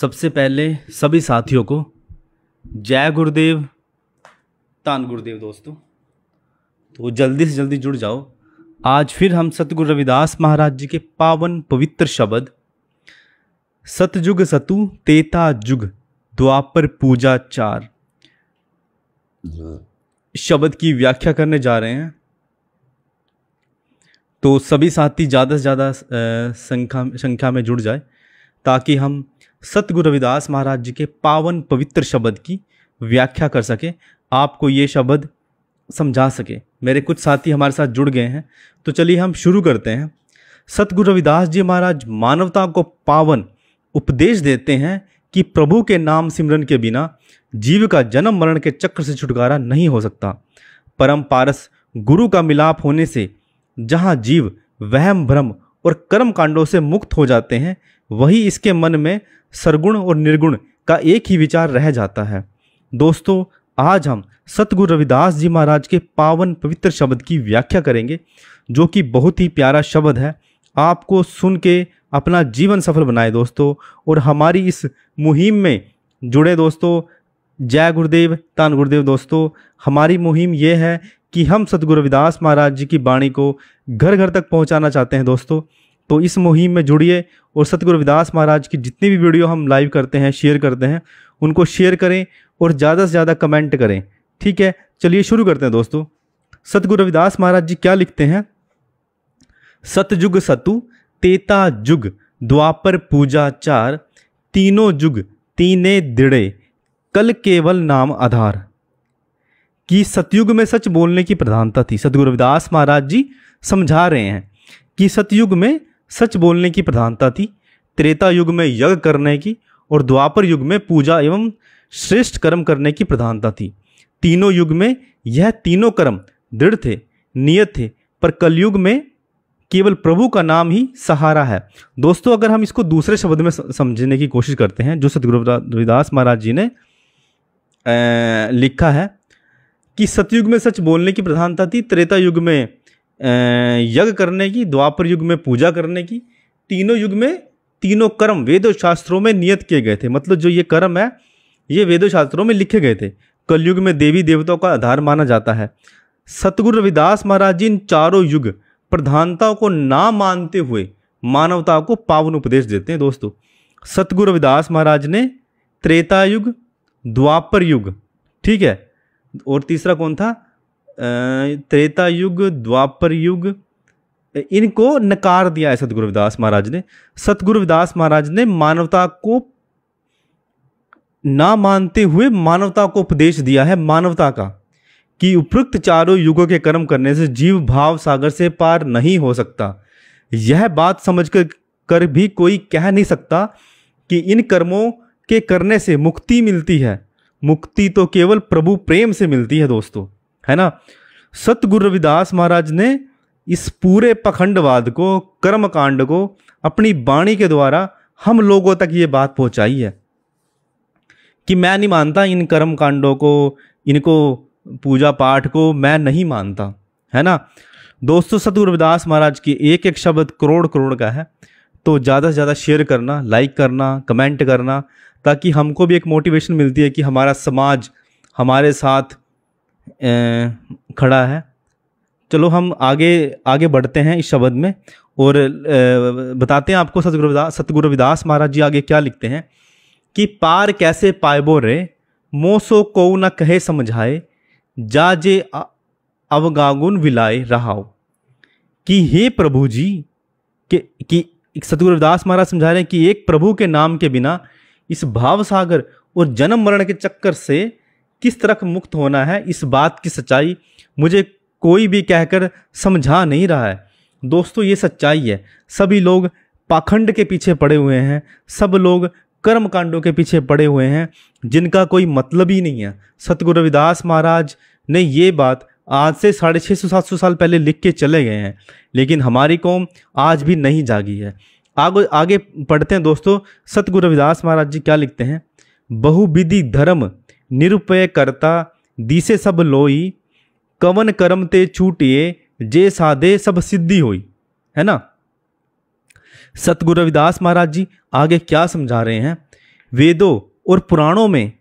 सबसे पहले सभी साथियों को जय गुरुदेव तान गुरुदेव दोस्तों तो जल्दी से जल्दी जुड़ जाओ आज फिर हम सतगुरु रविदास महाराज जी के पावन पवित्र शब्द सतयुग सतु तेता जुग द्वापर पूजा चार शब्द की व्याख्या करने जा रहे हैं तो सभी साथी ज़्यादा से ज़्यादा संख्या संख्या में जुड़ जाए ताकि हम सतगुरु रविदास महाराज जी के पावन पवित्र शब्द की व्याख्या कर सकें आपको ये शब्द समझा सके मेरे कुछ साथी हमारे साथ जुड़ गए हैं तो चलिए हम शुरू करते हैं सतगुरु रविदास जी महाराज मानवता को पावन उपदेश देते हैं कि प्रभु के नाम सिमरन के बिना जीव का जन्म मरण के चक्र से छुटकारा नहीं हो सकता परम पारस गुरु का मिलाप होने से जहाँ जीव वहम भ्रम और कर्म कांडों से मुक्त हो जाते हैं वही इसके मन में सरगुण और निर्गुण का एक ही विचार रह जाता है दोस्तों आज हम सतगुरु रविदास जी महाराज के पावन पवित्र शब्द की व्याख्या करेंगे जो कि बहुत ही प्यारा शब्द है आपको सुन के अपना जीवन सफल बनाए दोस्तों और हमारी इस मुहिम में जुड़े दोस्तों जय गुरुदेव तान गुरुदेव दोस्तों हमारी मुहिम ये है कि हम सतगुरु रविदास महाराज जी की बाणी को घर घर तक पहुंचाना चाहते हैं दोस्तों तो इस मुहिम में जुड़िए और सतगुरु विदास महाराज की जितनी भी वीडियो हम लाइव करते हैं शेयर करते हैं उनको शेयर करें और ज़्यादा से ज़्यादा कमेंट करें ठीक है चलिए शुरू करते हैं दोस्तों सतगुरु रविदास महाराज जी क्या लिखते हैं सतयुग सतु तेता युग द्वापर पूजा चार तीनों युग तीने दृढ़े कल केवल नाम आधार कि सतयुग में सच बोलने की प्रधानता थी सतगुरु रविदास महाराज जी समझा रहे हैं कि सतयुग में सच बोलने की प्रधानता थी त्रेता युग में यज्ञ करने की और द्वापर युग में पूजा एवं श्रेष्ठ कर्म करने की प्रधानता थी तीनों युग में यह तीनों कर्म दृढ़ थे नियत थे पर कलयुग में केवल प्रभु का नाम ही सहारा है दोस्तों अगर हम इसको दूसरे शब्द में समझने की कोशिश करते हैं जो सतगुरु रविदास महाराज जी ने लिखा है कि सतयुग में सच बोलने की प्रधानता थी त्रेता युग में यज्ञ करने की द्वापर युग में पूजा करने की तीनों युग में तीनों कर्म वेदों शास्त्रों में नियत किए गए थे मतलब जो ये कर्म है ये वेदों शास्त्रों में लिखे गए थे कलयुग में देवी देवताओं का आधार माना जाता है सतगुरु रविदास महाराज जी इन चारों युग प्रधानताओं को ना मानते हुए मानवता को पावन उपदेश देते हैं दोस्तों सतगुरु रविदास महाराज ने त्रेता युग द्वापर युग ठीक है और तीसरा कौन था त्रेता युग द्वापर युग इनको नकार दिया है सतगुरु रविदास महाराज ने सतगुरु रविदास महाराज ने मानवता को ना मानते हुए मानवता को उपदेश दिया है मानवता का कि उपयुक्त चारों युगों के कर्म करने से जीव भाव सागर से पार नहीं हो सकता यह बात समझ कर कर भी कोई कह नहीं सकता कि इन कर्मों के करने से मुक्ति मिलती है मुक्ति तो केवल प्रभु प्रेम से मिलती है दोस्तों है ना सतगुरु रविदास महाराज ने इस पूरे पखंडवाद को कर्म कांड को अपनी बाणी के द्वारा हम लोगों तक ये बात पहुंचाई है कि मैं नहीं मानता इन कर्म कांडों को इनको पूजा पाठ को मैं नहीं मानता है ना दोस्तों सतगुरु रविदास महाराज की एक एक शब्द करोड़ करोड़ का है तो ज़्यादा से ज़्यादा शेयर करना लाइक करना कमेंट करना ताकि हमको भी एक मोटिवेशन मिलती है कि हमारा समाज हमारे साथ खड़ा है चलो हम आगे आगे बढ़ते हैं इस शब्द में और बताते हैं आपको सतगुरु सतगुरु रविदास महाराज जी आगे क्या लिखते हैं कि पार कैसे बो रे मोसो को न कहे समझाए जा जे अवगागुन विलाए रहाओ कि हे प्रभु जी के कि सतगुरु रविदास महाराज समझा रहे हैं कि एक प्रभु के नाम के बिना इस भाव सागर और जन्म मरण के चक्कर से किस तरह मुक्त होना है इस बात की सच्चाई मुझे कोई भी कहकर समझा नहीं रहा है दोस्तों ये सच्चाई है सभी लोग पाखंड के पीछे पड़े हुए हैं सब लोग कर्म कांडों के पीछे पड़े हुए हैं जिनका कोई मतलब ही नहीं है सतगुरु रविदास महाराज ने ये बात आज से साढ़े छः सौ सात सौ साल पहले लिख के चले गए हैं लेकिन हमारी कौम आज भी नहीं जागी है आगे आगे पढ़ते हैं दोस्तों सतगुरु रविदास महाराज जी क्या लिखते हैं बहुविधि धर्म निरुपय करता दिसे सब लोई कवन कर्म ते छूटिए जे साधे सब सिद्धि होई है ना सतगुरु रविदास महाराज जी आगे क्या समझा रहे हैं वेदों और पुराणों में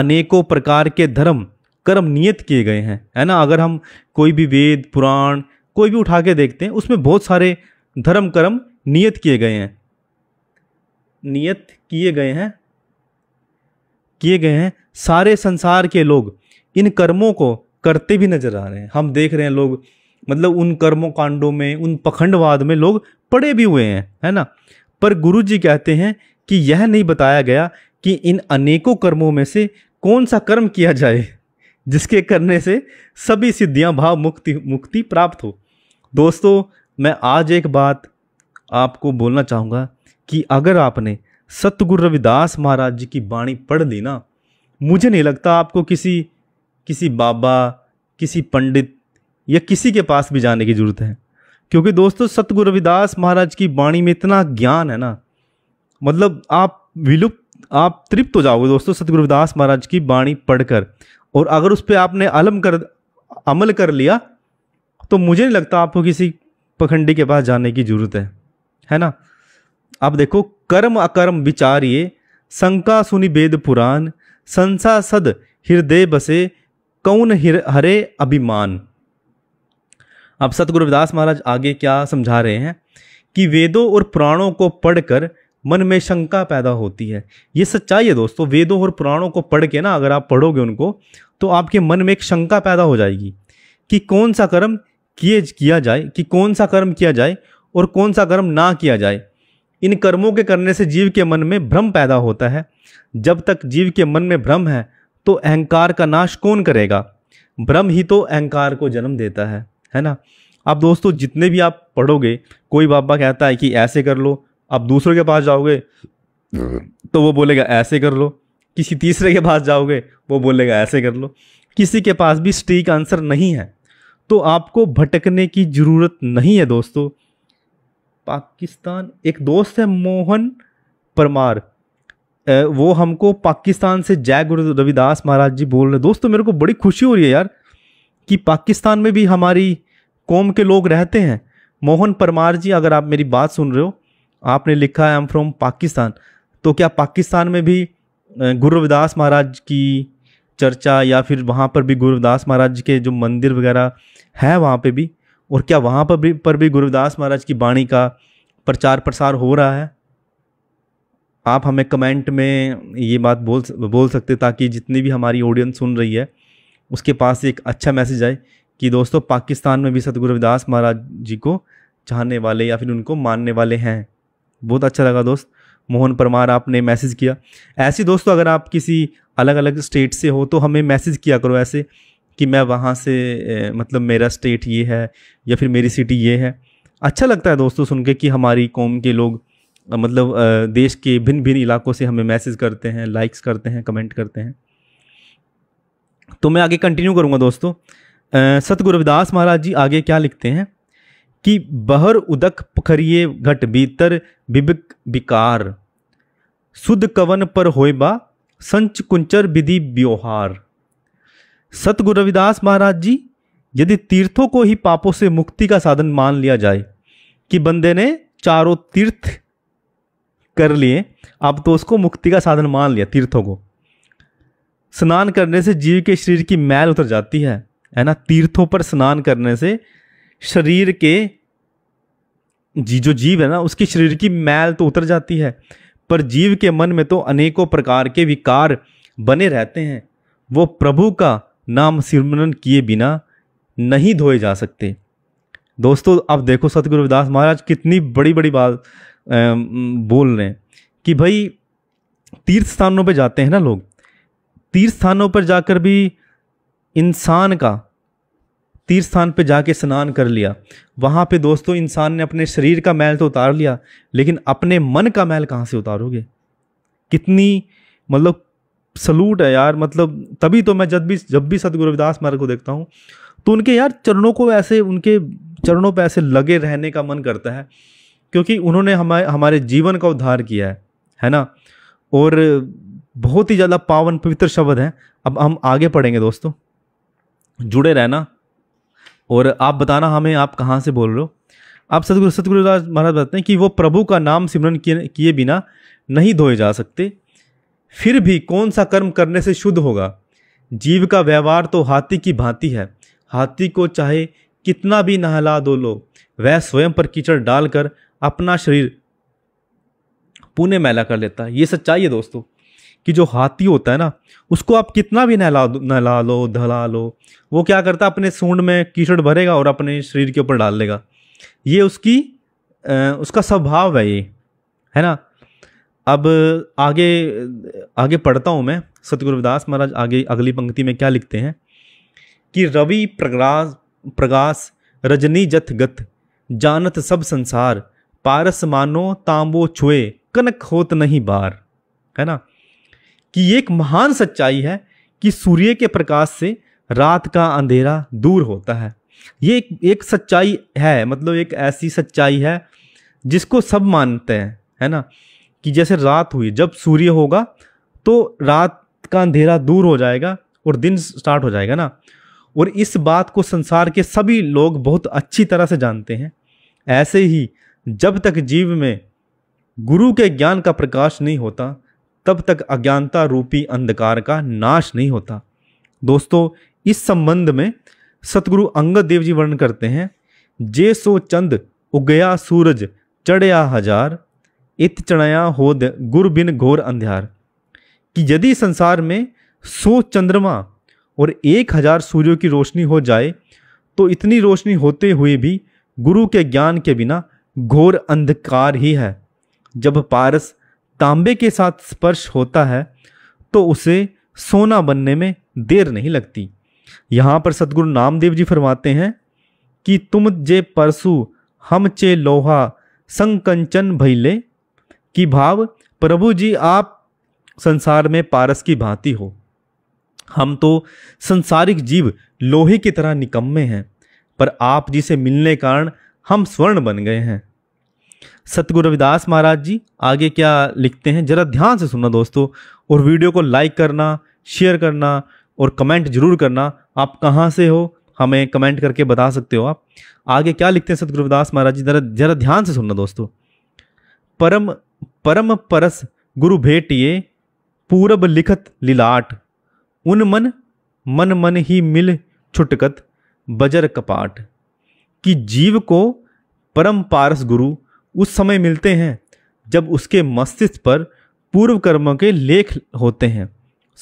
अनेकों प्रकार के धर्म कर्म नियत किए गए हैं है ना अगर हम कोई भी वेद पुराण कोई भी उठा के देखते हैं उसमें बहुत सारे धर्म कर्म नियत किए गए हैं नियत किए गए हैं किए गए हैं सारे संसार के लोग इन कर्मों को करते भी नजर आ रहे हैं हम देख रहे हैं लोग मतलब उन कर्मों कांडों में उन पखंडवाद में लोग पड़े भी हुए हैं है ना पर गुरु जी कहते हैं कि यह नहीं बताया गया कि इन अनेकों कर्मों में से कौन सा कर्म किया जाए जिसके करने से सभी सिद्धियां भाव मुक्ति मुक्ति प्राप्त हो दोस्तों मैं आज एक बात आपको बोलना चाहूँगा कि अगर आपने सतगुरु रविदास महाराज जी की बाणी पढ़ ली ना मुझे नहीं लगता आपको किसी किसी बाबा किसी पंडित या किसी के पास भी जाने की ज़रूरत है क्योंकि दोस्तों सतगुरु रविदास महाराज की बाणी में इतना ज्ञान है ना मतलब आप विलुप्त आप तृप्त हो जाओगे दोस्तों सतगुरु रविदास महाराज की बाणी पढ़कर और अगर उस पर आपने अलम कर अमल कर लिया तो मुझे नहीं लगता आपको किसी पखंडी के पास जाने की ज़रूरत है है ना आप देखो कर्म अकर्म विचारिये शंका सुनि वेद पुराण संसा सद हृदय बसे कौन हिर हरे अभिमान अब सतगुरु रविदास महाराज आगे क्या समझा रहे हैं कि वेदों और पुराणों को पढ़कर मन में शंका पैदा होती है ये सच्चाई है दोस्तों वेदों और पुराणों को पढ़ के ना अगर आप पढ़ोगे उनको तो आपके मन में एक शंका पैदा हो जाएगी कि कौन सा कर्म किए किया जाए कि कौन सा कर्म किया जाए और कौन सा कर्म ना किया जाए इन कर्मों के करने से जीव के मन में भ्रम पैदा होता है जब तक जीव के मन में भ्रम है तो अहंकार का नाश कौन करेगा भ्रम ही तो अहंकार को जन्म देता है है ना अब दोस्तों जितने भी आप पढ़ोगे कोई बाबा कहता है कि ऐसे कर लो आप दूसरों के पास जाओगे तो वो बोलेगा ऐसे कर लो किसी तीसरे के पास जाओगे वो बोलेगा ऐसे कर लो किसी के पास भी स्टीक आंसर नहीं है तो आपको भटकने की ज़रूरत नहीं है दोस्तों पाकिस्तान एक दोस्त है मोहन परमार वो हमको पाकिस्तान से जय गुरु रविदास महाराज जी बोल रहे दोस्तों मेरे को बड़ी खुशी हो रही है यार कि पाकिस्तान में भी हमारी कौम के लोग रहते हैं मोहन परमार जी अगर आप मेरी बात सुन रहे हो आपने लिखा है आई एम फ्रॉम पाकिस्तान तो क्या पाकिस्तान में भी गुरु रविदास महाराज की चर्चा या फिर वहाँ पर भी गुरु रविदास महाराज के जो मंदिर वगैरह है वहाँ पर भी और क्या वहाँ पर भी पर भी गुरुदास महाराज की बाणी का प्रचार प्रसार हो रहा है आप हमें कमेंट में ये बात बोल बोल सकते ताकि जितनी भी हमारी ऑडियंस सुन रही है उसके पास एक अच्छा मैसेज आए कि दोस्तों पाकिस्तान में भी सतगुरु रविदास महाराज जी को चाहने वाले या फिर उनको मानने वाले हैं बहुत अच्छा लगा दोस्त मोहन परमार आपने मैसेज किया ऐसे दोस्तों अगर आप किसी अलग अलग स्टेट से हो तो हमें मैसेज किया करो ऐसे कि मैं वहाँ से मतलब मेरा स्टेट ये है या फिर मेरी सिटी ये है अच्छा लगता है दोस्तों सुन के कि हमारी कौम के लोग मतलब देश के भिन्न भिन्न इलाकों से हमें मैसेज करते हैं लाइक्स करते हैं कमेंट करते हैं तो मैं आगे कंटिन्यू करूँगा दोस्तों सतगुरु रविदास महाराज जी आगे क्या लिखते हैं कि बहर उदक पखरिए घट भीतर बिबिक विकार शुद्ध कवन पर होएबा संच कुंचर विधि व्यवहार सतगुरु रविदास महाराज जी यदि तीर्थों को ही पापों से मुक्ति का साधन मान लिया जाए कि बंदे ने चारों तीर्थ कर लिए अब तो उसको मुक्ति का साधन मान लिया तीर्थों को स्नान करने से जीव के शरीर की मैल उतर जाती है है ना तीर्थों पर स्नान करने से शरीर के जी जो जीव है ना उसकी शरीर की मैल तो उतर जाती है पर जीव के मन में तो अनेकों प्रकार के विकार बने रहते हैं वो प्रभु का नाम सिमरन किए बिना नहीं धोए जा सकते दोस्तों आप देखो सतगुरु रविदास महाराज कितनी बड़ी बड़ी बात बोल रहे हैं कि भाई तीर्थ स्थानों पर जाते हैं ना लोग तीर्थ स्थानों पर जाकर भी इंसान का तीर्थ स्थान पर जाके स्नान कर लिया वहाँ पे दोस्तों इंसान ने अपने शरीर का मैल तो उतार लिया लेकिन अपने मन का मैल कहाँ से उतारोगे कितनी मतलब सलूट है यार मतलब तभी तो मैं जब भी जब भी सतगुरु रविदास महाराज को देखता हूँ तो उनके यार चरणों को ऐसे उनके चरणों पर ऐसे लगे रहने का मन करता है क्योंकि उन्होंने हमारे हमारे जीवन का उद्धार किया है है ना और बहुत ही ज़्यादा पावन पवित्र शब्द हैं अब हम आगे पढ़ेंगे दोस्तों जुड़े रहना और आप बताना हमें आप कहाँ से बोल रहे हो आप सतगुरु सतगुरुदास महाराज बताते हैं कि वो प्रभु का नाम सिमरन किए बिना नहीं धोए जा सकते फिर भी कौन सा कर्म करने से शुद्ध होगा जीव का व्यवहार तो हाथी की भांति है हाथी को चाहे कितना भी नहला दो लो वह स्वयं पर कीचड़ डालकर अपना शरीर पुणे मैला कर लेता है ये सच्चाई है दोस्तों कि जो हाथी होता है ना उसको आप कितना भी नहला नहला लो धला लो वो क्या करता है अपने सूंड में कीचड़ भरेगा और अपने शरीर के ऊपर डाल देगा ये उसकी आ, उसका स्वभाव है ये है ना अब आगे आगे पढ़ता हूँ मैं सतगुरुदास महाराज आगे अगली पंक्ति में क्या लिखते हैं कि रवि प्रकाश प्रकाश रजनी जथ गथ जानत सब संसार पारस मानो तांबो छुए कनक होत नहीं बार है ना कि ये एक महान सच्चाई है कि सूर्य के प्रकाश से रात का अंधेरा दूर होता है ये एक, एक सच्चाई है मतलब एक ऐसी सच्चाई है जिसको सब मानते हैं है ना कि जैसे रात हुई जब सूर्य होगा तो रात का अंधेरा दूर हो जाएगा और दिन स्टार्ट हो जाएगा ना और इस बात को संसार के सभी लोग बहुत अच्छी तरह से जानते हैं ऐसे ही जब तक जीव में गुरु के ज्ञान का प्रकाश नहीं होता तब तक अज्ञानता रूपी अंधकार का नाश नहीं होता दोस्तों इस संबंध में सतगुरु अंगद देव जी वर्णन करते हैं जे सो चंद उगया सूरज चढ़या हजार इत चणया होद गुर बिन घोर अंध्यार कि यदि संसार में सौ चंद्रमा और एक हजार सूर्यों की रोशनी हो जाए तो इतनी रोशनी होते हुए भी गुरु के ज्ञान के बिना घोर अंधकार ही है जब पारस तांबे के साथ स्पर्श होता है तो उसे सोना बनने में देर नहीं लगती यहाँ पर सदगुरु नामदेव जी फरमाते हैं कि तुम जे परसु हम चे लोहा संकंचन भैले कि भाव प्रभु जी आप संसार में पारस की भांति हो हम तो संसारिक जीव लोहे की तरह निकम्मे हैं पर आप जी से मिलने कारण हम स्वर्ण बन गए हैं सतगुरु रविदास महाराज जी आगे क्या लिखते हैं जरा ध्यान से सुनना दोस्तों और वीडियो को लाइक करना शेयर करना और कमेंट जरूर करना आप कहाँ से हो हमें कमेंट करके बता सकते हो आप आगे क्या लिखते हैं रविदास महाराज जी जरा जरा ध्यान से सुनना दोस्तों परम परम परस गुरु भेटिए पूरब लिखत लिलाट उन मन मन मन ही मिल छुटकत बजर कपाट कि जीव को परम पारस गुरु उस समय मिलते हैं जब उसके मस्तिष्क पर पूर्व कर्मों के लेख होते हैं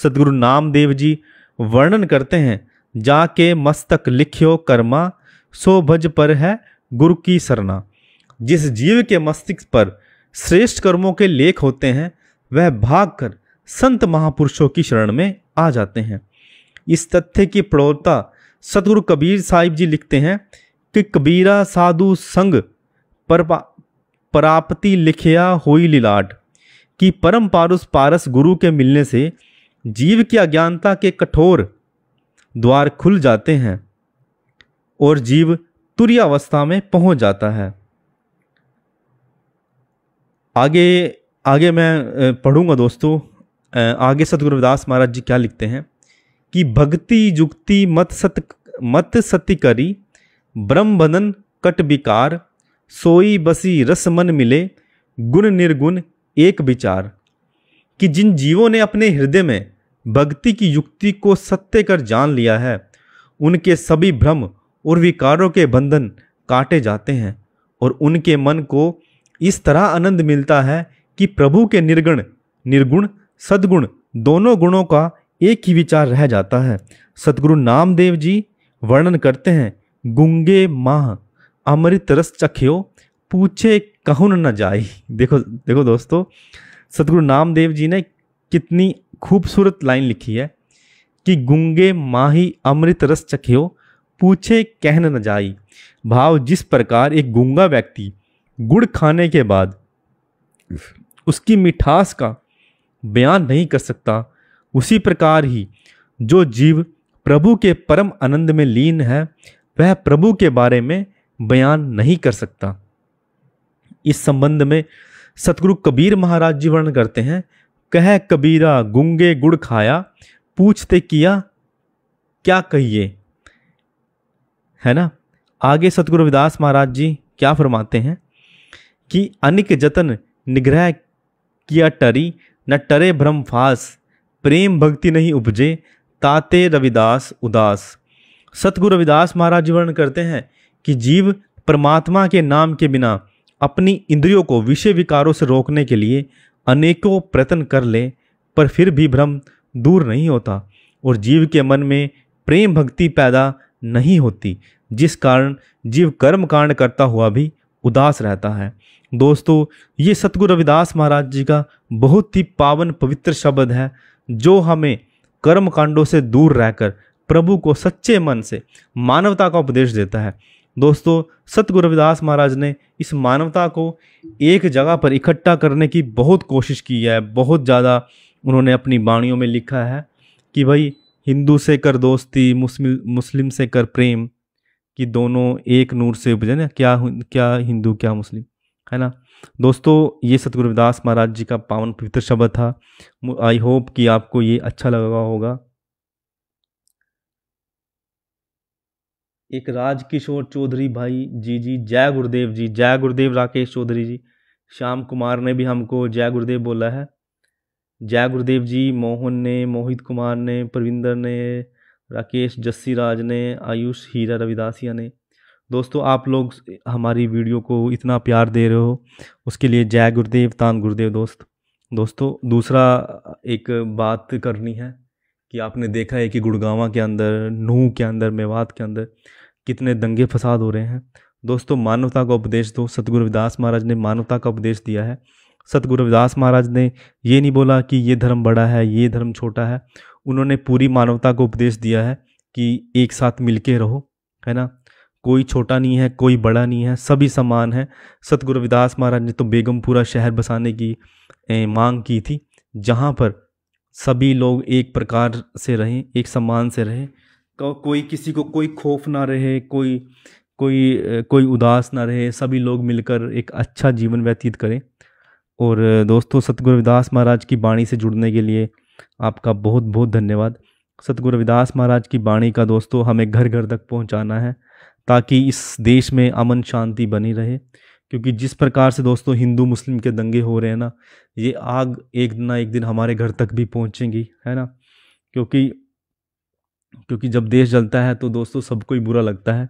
सदगुरु नामदेव जी वर्णन करते हैं जाके मस्तक लिखियो कर्मा सो भज पर है गुरु की सरना जिस जीव के मस्तिष्क पर श्रेष्ठ कर्मों के लेख होते हैं वह भागकर संत महापुरुषों की शरण में आ जाते हैं इस तथ्य की प्रौढ़ता सतगुरु कबीर साहिब जी लिखते हैं कि कबीरा साधु संग पर परापति लिखिया हुई लिलाट कि परम पारुस पारस गुरु के मिलने से जीव की अज्ञानता के कठोर द्वार खुल जाते हैं और जीव तुरी अवस्था में पहुंच जाता है आगे आगे मैं पढ़ूंगा दोस्तों आगे सतगुरु रविदास महाराज जी क्या लिखते हैं कि भक्ति युक्ति मत सत मत सत्य करी ब्रह्म बदन कट विकार सोई बसी रस मन मिले गुण निर्गुण एक विचार कि जिन जीवों ने अपने हृदय में भक्ति की युक्ति को सत्य कर जान लिया है उनके सभी भ्रम और विकारों के बंधन काटे जाते हैं और उनके मन को इस तरह आनंद मिलता है कि प्रभु के निर्गुण निर्गुण सद्गुण दोनों गुणों का एक ही विचार रह जाता है सदगुरु नामदेव जी वर्णन करते हैं गुंगे माह अमृत रस चख्यो पूछे कहुन न जाई देखो देखो दोस्तों सदगुरु नामदेव जी ने कितनी खूबसूरत लाइन लिखी है कि गुंगे माही अमृत रस चख्यो पूछे कहन न जाई भाव जिस प्रकार एक गुंगा व्यक्ति गुड़ खाने के बाद उसकी मिठास का बयान नहीं कर सकता उसी प्रकार ही जो जीव प्रभु के परम आनंद में लीन है वह प्रभु के बारे में बयान नहीं कर सकता इस संबंध में सतगुरु कबीर महाराज जी वर्णन करते हैं कह कबीरा गुंगे गुड़ खाया पूछते किया क्या कहिए है ना आगे सतगुरु रविदास महाराज जी क्या फरमाते हैं कि अनिक जतन निग्रह किया टरी न टरे भ्रम फास प्रेम भक्ति नहीं उपजे ताते रविदास उदास सतगुरु रविदास महाराज वर्णन करते हैं कि जीव परमात्मा के नाम के बिना अपनी इंद्रियों को विषय विकारों से रोकने के लिए अनेकों प्रयत्न कर ले पर फिर भी भ्रम दूर नहीं होता और जीव के मन में प्रेम भक्ति पैदा नहीं होती जिस कारण जीव कर्म कांड करता हुआ भी उदास रहता है दोस्तों ये सतगुरु रविदास महाराज जी का बहुत ही पावन पवित्र शब्द है जो हमें कर्म कांडों से दूर रहकर प्रभु को सच्चे मन से मानवता का उपदेश देता है दोस्तों सतगुरु रविदास महाराज ने इस मानवता को एक जगह पर इकट्ठा करने की बहुत कोशिश की है बहुत ज़्यादा उन्होंने अपनी बाणियों में लिखा है कि भाई हिंदू से कर दोस्ती मुस्लिम मुस्लिम से कर प्रेम कि दोनों एक नूर से उपजे ना क्या क्या हिंदू क्या मुस्लिम है ना दोस्तों ये सतगुरु रविदास महाराज जी का पावन पवित्र शब्द था आई होप कि आपको ये अच्छा लगा होगा एक राजकिशोर चौधरी भाई जी जी जय गुरुदेव जी जय गुरुदेव राकेश चौधरी जी श्याम कुमार ने भी हमको जय गुरुदेव बोला है जय गुरुदेव जी मोहन ने मोहित कुमार ने परविंदर ने राकेश जस्सी राज ने आयुष हीरा रविदासिया ने दोस्तों आप लोग हमारी वीडियो को इतना प्यार दे रहे हो उसके लिए जय गुरुदेव तान गुरुदेव दोस्त दोस्तों दूसरा एक बात करनी है कि आपने देखा है कि गुड़गावा के अंदर नूह के अंदर मेवात के अंदर कितने दंगे फसाद हो रहे हैं दोस्तों मानवता का उपदेश दो सतगुरु रविदास महाराज ने मानवता का उपदेश दिया है सतगुरु रविदास महाराज ने ये नहीं बोला कि ये धर्म बड़ा है ये धर्म छोटा है उन्होंने पूरी मानवता को उपदेश दिया है कि एक साथ मिल के रहो है ना कोई छोटा नहीं है कोई बड़ा नहीं है सभी समान है सतगुरु रविदास महाराज ने तो बेगमपुरा शहर बसाने की ए, मांग की थी जहाँ पर सभी लोग एक प्रकार से रहें एक समान से रहें को, कोई किसी को कोई खौफ ना रहे कोई कोई कोई उदास ना रहे सभी लोग मिलकर एक अच्छा जीवन व्यतीत करें और दोस्तों सतगुरु रविदास महाराज की बाणी से जुड़ने के लिए आपका बहुत बहुत धन्यवाद सतगुरु रविदास महाराज की बाणी का दोस्तों हमें घर घर तक पहुंचाना है ताकि इस देश में अमन शांति बनी रहे क्योंकि जिस प्रकार से दोस्तों हिंदू मुस्लिम के दंगे हो रहे हैं ना ये आग एक ना एक दिन हमारे घर तक भी पहुंचेंगी है ना क्योंकि क्योंकि जब देश जलता है तो दोस्तों सबको ही बुरा लगता है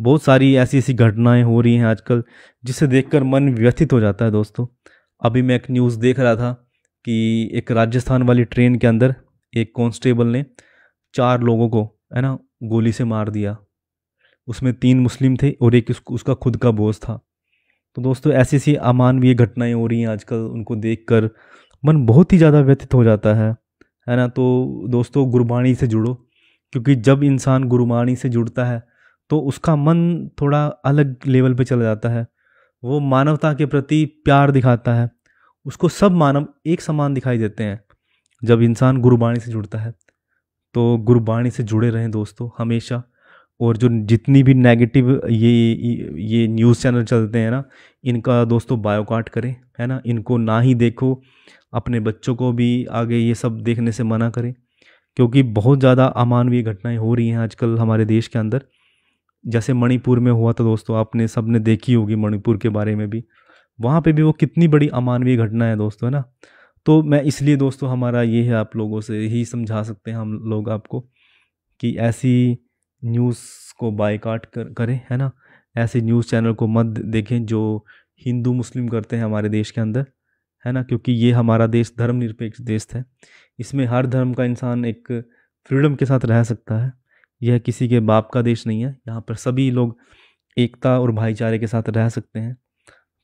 बहुत सारी ऐसी ऐसी घटनाएं हो रही हैं आजकल जिसे देखकर मन व्यथित हो जाता है दोस्तों अभी मैं एक न्यूज़ देख रहा था कि एक राजस्थान वाली ट्रेन के अंदर एक कांस्टेबल ने चार लोगों को है ना गोली से मार दिया उसमें तीन मुस्लिम थे और एक उसका खुद का बोझ था तो दोस्तों ऐसी ऐसी अमानवीय घटनाएं हो रही हैं आजकल उनको देख कर मन बहुत ही ज़्यादा व्यथित हो जाता है है ना तो दोस्तों गुरबाणी से जुड़ो क्योंकि जब इंसान गुरबाणी से जुड़ता है तो उसका मन थोड़ा अलग लेवल पे चला जाता है वो मानवता के प्रति प्यार दिखाता है उसको सब मानव एक समान दिखाई देते हैं जब इंसान गुरबाणी से जुड़ता है तो गुरबाणी से जुड़े रहें दोस्तों हमेशा और जो जितनी भी नेगेटिव ये ये न्यूज़ चैनल चलते हैं ना इनका दोस्तों बायोकाट करें है ना इनको ना ही देखो अपने बच्चों को भी आगे ये सब देखने से मना करें क्योंकि बहुत ज़्यादा अमानवीय घटनाएं हो रही हैं आजकल हमारे देश के अंदर जैसे मणिपुर में हुआ था दोस्तों आपने सब ने देखी होगी मणिपुर के बारे में भी वहाँ पर भी वो कितनी बड़ी अमानवीय घटना है दोस्तों है ना तो मैं इसलिए दोस्तों हमारा ये है आप लोगों से ही समझा सकते हैं हम लोग आपको कि ऐसी न्यूज़ को बाइकाट कर करें है ना ऐसे न्यूज़ चैनल को मत देखें जो हिंदू मुस्लिम करते हैं हमारे देश के अंदर है ना क्योंकि ये हमारा देश धर्मनिरपेक्ष देश है इसमें हर धर्म का इंसान एक फ्रीडम के साथ रह सकता है यह किसी के बाप का देश नहीं है यहाँ पर सभी लोग एकता और भाईचारे के साथ रह सकते हैं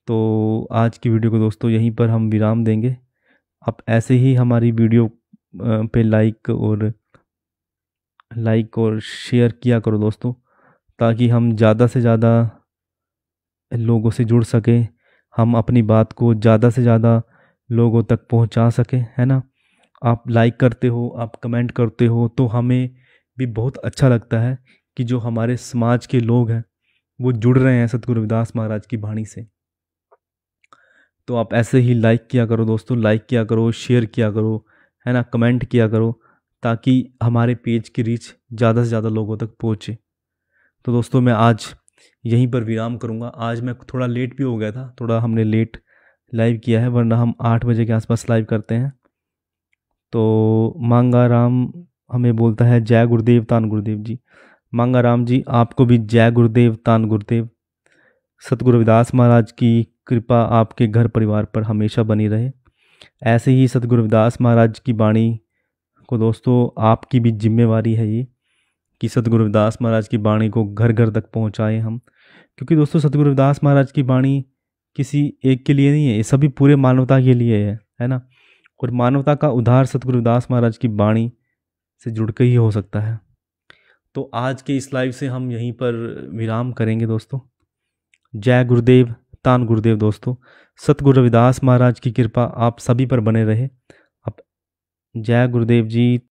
तो आज की वीडियो को दोस्तों यहीं पर हम विराम देंगे आप ऐसे ही हमारी वीडियो पे लाइक और लाइक और शेयर किया करो दोस्तों ताकि हम ज़्यादा से ज़्यादा लोगों से जुड़ सकें हम अपनी बात को ज़्यादा से ज़्यादा लोगों तक पहुंचा सकें है ना आप लाइक करते हो आप कमेंट करते हो तो हमें भी बहुत अच्छा लगता है कि जो हमारे समाज के लोग हैं वो जुड़ रहे हैं सतगुरु रविदास महाराज की बाणी से तो आप ऐसे ही लाइक किया करो दोस्तों लाइक किया करो शेयर किया करो है ना कमेंट किया करो ताकि हमारे पेज की रीच ज़्यादा से ज़्यादा लोगों तक पहुँचे तो दोस्तों मैं आज यहीं पर विराम करूँगा आज मैं थोड़ा लेट भी हो गया था थोड़ा हमने लेट लाइव किया है वरना हम आठ बजे के आसपास लाइव करते हैं तो मांगा राम हमें बोलता है जय गुरुदेव तान गुरुदेव जी मांगा राम जी आपको भी जय गुरुदेव तान गुरुदेव सतगुरु रविदास महाराज की कृपा आपके घर परिवार पर हमेशा बनी रहे ऐसे ही सतगुरु रविदास महाराज की बाणी तो दोस्तों आपकी भी जिम्मेवारी है ये कि सतगुरु रविदास महाराज की बाणी को घर घर तक पहुँचाएँ हम क्योंकि दोस्तों सतगुरु रविदास महाराज की बाणी किसी एक के लिए नहीं है ये सभी पूरे मानवता के लिए है है ना और मानवता का उद्धार सतगुरु रविदास महाराज की बाणी से जुड़ के ही हो सकता है तो आज के इस लाइव से हम यहीं पर विराम करेंगे दोस्तों जय गुरुदेव तान गुरुदेव दोस्तों सतगुरु रविदास महाराज की कृपा आप सभी पर बने रहे जय गुरुदेव जी